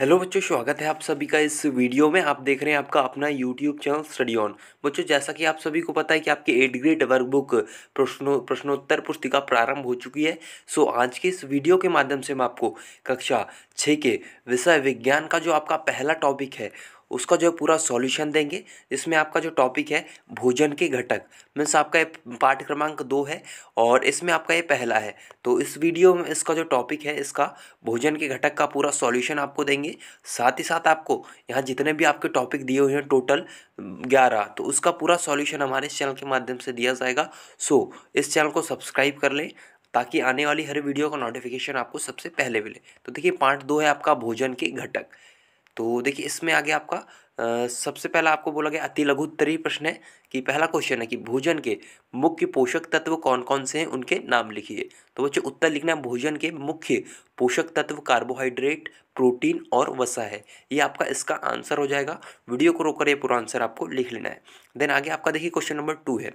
hello बच्चों स्वागत है आप सभी का इस वीडियो में आप देख रहे हैं आपका अपना यूट्यूब चैनल स्टडी ऑन बच्चों जैसा कि आप सभी को पता है कि आपके एट ग्रेड वर्कबुक प्रश्नो प्रश्नोत्तर पुस्तिका प्रारंभ हो चुकी है सो आज के इस वीडियो के माध्यम से मैं आपको कक्षा छः के विषय विज्ञान का जो आपका पहला टॉपिक है उसका जो है पूरा सॉल्यूशन देंगे इसमें आपका जो टॉपिक है भोजन के घटक मीन्स आपका ये पाठ क्रमांक दो है और इसमें आपका ये पहला है तो इस वीडियो में इसका जो टॉपिक है इसका भोजन के घटक का पूरा सॉल्यूशन आपको देंगे साथ ही साथ आपको यहाँ जितने भी आपके टॉपिक दिए हुए हैं टोटल ग्यारह तो उसका पूरा सॉल्यूशन हमारे इस चैनल के माध्यम से दिया जाएगा सो इस चैनल को सब्सक्राइब कर लें ताकि आने वाली हर वीडियो का नोटिफिकेशन आपको सबसे पहले मिले तो देखिए पार्ट दो है आपका भोजन के घटक तो देखिए इसमें आगे आपका आ, सबसे पहला आपको बोला गया अति लघुत्तरीय प्रश्न है कि पहला क्वेश्चन है कि भोजन के मुख्य पोषक तत्व कौन कौन से हैं उनके नाम लिखिए तो बच्चे उत्तर लिखना है भोजन के मुख्य पोषक तत्व कार्बोहाइड्रेट प्रोटीन और वसा है ये आपका इसका आंसर हो जाएगा वीडियो को रोककर ये पूरा आंसर आपको लिख लेना है देन आगे आपका देखिए क्वेश्चन नंबर टू है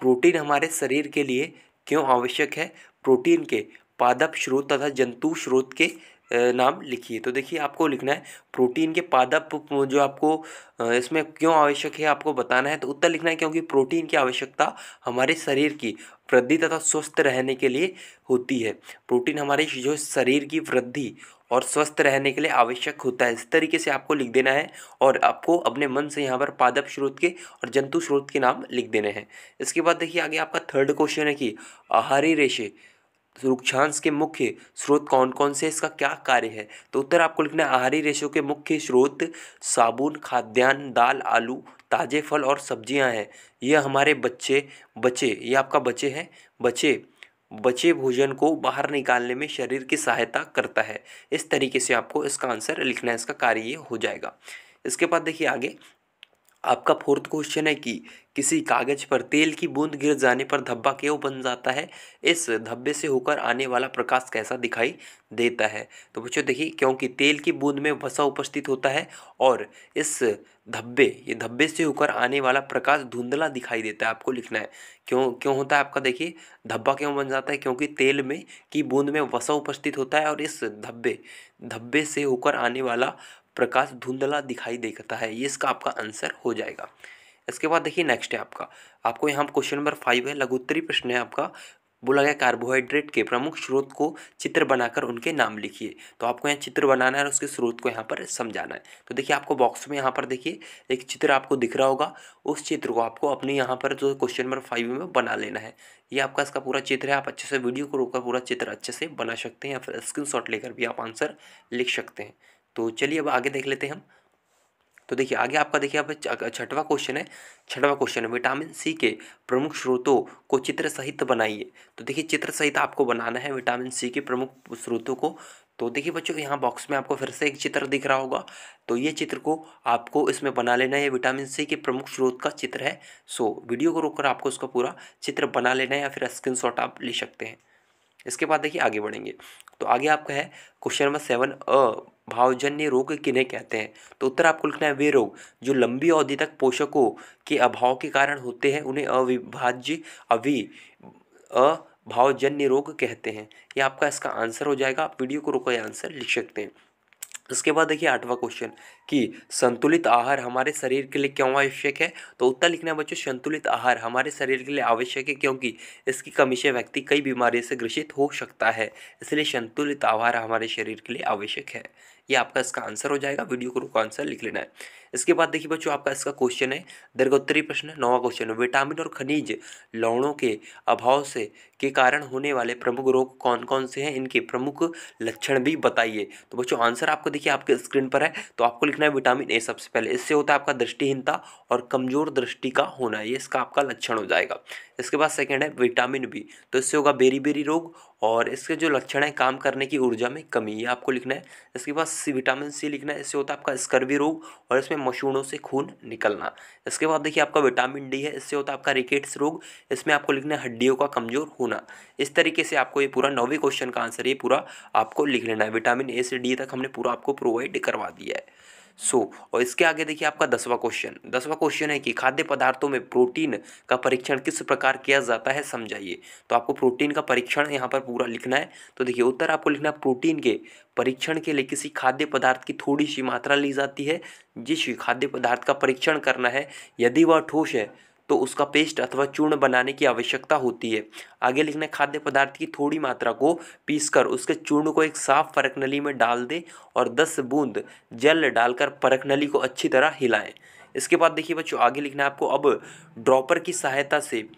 प्रोटीन हमारे शरीर के लिए क्यों आवश्यक है प्रोटीन के पादप स्रोत तथा जंतु स्रोत के नाम लिखिए तो देखिए आपको लिखना है प्रोटीन के पादप जो आपको इसमें क्यों आवश्यक है आपको बताना है तो उत्तर लिखना है क्योंकि प्रोटीन की आवश्यकता हमारे शरीर की वृद्धि तथा स्वस्थ रहने के लिए होती है प्रोटीन हमारे जो शरीर की वृद्धि और स्वस्थ रहने के लिए आवश्यक होता है इस तरीके से आपको लिख देना है और आपको अपने मन से यहाँ पर पादप स्रोत के और जंतु स्रोत के नाम लिख देने हैं इसके बाद देखिए आगे आपका थर्ड क्वेश्चन है कि आहारी रेशे रुक्षांश के मुख्य स्रोत कौन कौन से इसका क्या कार्य है तो उत्तर आपको लिखना है आहारी रेशों के मुख्य स्रोत साबुन खाद्यान्न दाल आलू ताज़े फल और सब्जियां हैं ये हमारे बच्चे बचे ये आपका बचे हैं बचे बचे भोजन को बाहर निकालने में शरीर की सहायता करता है इस तरीके से आपको इसका आंसर लिखना है इसका कार्य ये हो जाएगा इसके बाद देखिए आगे आपका फोर्थ क्वेश्चन है कि किसी कागज़ पर तेल की बूंद गिर जाने पर धब्बा क्यों बन जाता है इस धब्बे से होकर आने वाला प्रकाश कैसा दिखाई देता है तो बच्चों देखिए क्योंकि तेल की बूंद में वसा उपस्थित होता है और इस धब्बे ये धब्बे से होकर आने वाला प्रकाश धुंधला दिखाई देता है आपको लिखना है क्यों क्यों होता है आपका देखिए धब्बा क्यों बन जाता है क्योंकि तेल में की बूंद में वसा उपस्थित होता है और इस धब्बे धब्बे से होकर आने वाला प्रकाश धुंधला दिखाई देता है ये इसका आपका आंसर हो जाएगा इसके बाद देखिए नेक्स्ट है आपका आपको यहाँ क्वेश्चन नंबर फाइव है लघुत्तरी प्रश्न है आपका बोला गया कार्बोहाइड्रेट के प्रमुख स्रोत को चित्र बनाकर उनके नाम लिखिए तो आपको यहाँ चित्र बनाना है और उसके स्रोत को यहाँ पर समझाना है तो देखिए आपको बॉक्स में यहाँ पर देखिए एक चित्र आपको दिख रहा होगा उस चित्र को आपको अपने यहाँ पर जो क्वेश्चन नंबर फाइव में बना लेना है ये आपका इसका पूरा चित्र है आप अच्छे से वीडियो को रोककर पूरा चित्र अच्छे से बना सकते हैं या फिर स्क्रीन लेकर भी आप आंसर लिख सकते हैं तो चलिए अब आगे देख लेते हैं हम तो देखिए आगे आपका देखिए आप छठवा क्वेश्चन है छठवा क्वेश्चन है विटामिन सी के प्रमुख स्रोतों को चित्र सहित बनाइए तो देखिए चित्र सहित आपको बनाना है विटामिन सी के प्रमुख स्रोतों को तो देखिए बच्चों यहाँ बॉक्स में आपको फिर से एक चित्र दिख रहा होगा तो ये चित्र को आपको इसमें बना लेना है विटामिन सी के प्रमुख स्रोत का चित्र है सो वीडियो को रोककर आपको उसका पूरा चित्र बना लेना है या फिर स्क्रीन आप ले सकते हैं इसके बाद देखिए आगे बढ़ेंगे तो आगे आपका है क्वेश्चन नंबर सेवन अ भावजन्य रोग किन्हें कहते हैं तो उत्तर आपको लिखना है वे रोग जो लंबी अवधि तक पोषकों के अभाव के कारण होते हैं उन्हें अविभाज्य अवि अभावजन्य रोग कहते हैं ये आपका इसका आंसर हो जाएगा आप वीडियो को रोको आंसर लिख सकते हैं इसके बाद देखिए आठवां क्वेश्चन कि संतुलित आहार हमारे शरीर के लिए क्यों आवश्यक है तो उत्तर लिखना है बच्चों संतुलित आहार हमारे शरीर के लिए आवश्यक है क्योंकि इसकी कमी से व्यक्ति कई बीमारियों से ग्रसित हो सकता है इसलिए संतुलित आहार हमारे शरीर के लिए आवश्यक है ये आपका इसका आंसर हो जाएगा वीडियो को रुको आंसर लिख लेना है इसके बाद देखिए बच्चों आपका इसका क्वेश्चन है दीर्घोत्तरी प्रश्न है नौवा क्वेश्चन है विटामिन और खनिज लवणों के अभाव से के कारण होने वाले प्रमुख रोग कौन कौन से हैं इनके प्रमुख लक्षण भी बताइए तो बच्चों आंसर आपको देखिए आपके स्क्रीन पर है तो आपको लिखना है विटामिन ए सबसे पहले इससे होता है आपका दृष्टिहीनता और कमजोर दृष्टि का होना ये इसका आपका लक्षण हो जाएगा इसके बाद सेकेंड है विटामिन बी तो इससे होगा बेरी बेरी रोग और इसके जो लक्षण है काम करने की ऊर्जा में कमी ये आपको लिखना है इसके बाद सी विटामिन सी लिखना है इससे होता है आपका स्कर्वी रोग और इसमें मशूनों से खून निकलना इसके बाद देखिए आपका विटामिन डी है इससे होता है आपका रिकेट्स रोग इसमें आपको लिखना है हड्डियों का कमजोर होना इस तरीके से आपको ये पूरा नौवीं क्वेश्चन का आंसर ये पूरा आपको लिख लेना है विटामिन ए से डी तक हमने पूरा आपको प्रोवाइड करवा दिया है सो और इसके आगे देखिए आपका दसवां क्वेश्चन दसवां क्वेश्चन है कि खाद्य पदार्थों में प्रोटीन का परीक्षण किस प्रकार किया जाता है समझाइए तो आपको प्रोटीन का परीक्षण यहाँ पर पूरा लिखना है तो देखिए उत्तर आपको लिखना है प्रोटीन के परीक्षण के लिए किसी खाद्य पदार्थ की थोड़ी सी मात्रा ली जाती है जिस खाद्य पदार्थ का परीक्षण करना है यदि वह ठोस है तो उसका पेस्ट अथवा चूर्ण बनाने की आवश्यकता होती है आगे लिखना खाद्य पदार्थ की थोड़ी मात्रा को पीसकर उसके चूर्ण को एक साफ परखनली में डाल दें और दस बूंद जल डालकर नली को अच्छी तरह हिलाएं इसके बाद देखिए बच्चों आगे लिखना है आपको अब ड्रॉपर की सहायता से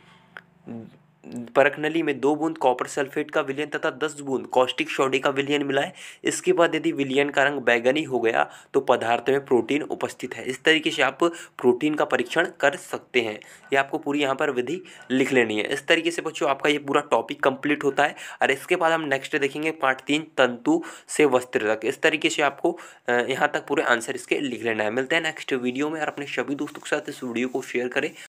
परखनली में दो बूंद कॉपर सल्फेट का विलयन तथा दस बूंद कॉस्टिक सोडे का विलयन है इसके बाद यदि विलयन का रंग बैगनी हो गया तो पदार्थ में प्रोटीन उपस्थित है इस तरीके से आप प्रोटीन का परीक्षण कर सकते हैं ये आपको पूरी यहाँ पर विधि लिख लेनी है इस तरीके से बच्चों आपका ये पूरा टॉपिक कंप्लीट होता है और इसके बाद हम नेक्स्ट देखेंगे पार्ट तीन तंतु से वस्त्र तक इस तरीके से आपको यहाँ तक पूरे आंसर इसके लिख लेना है मिलते हैं नेक्स्ट वीडियो में और अपने सभी दोस्तों के साथ इस वीडियो को शेयर करें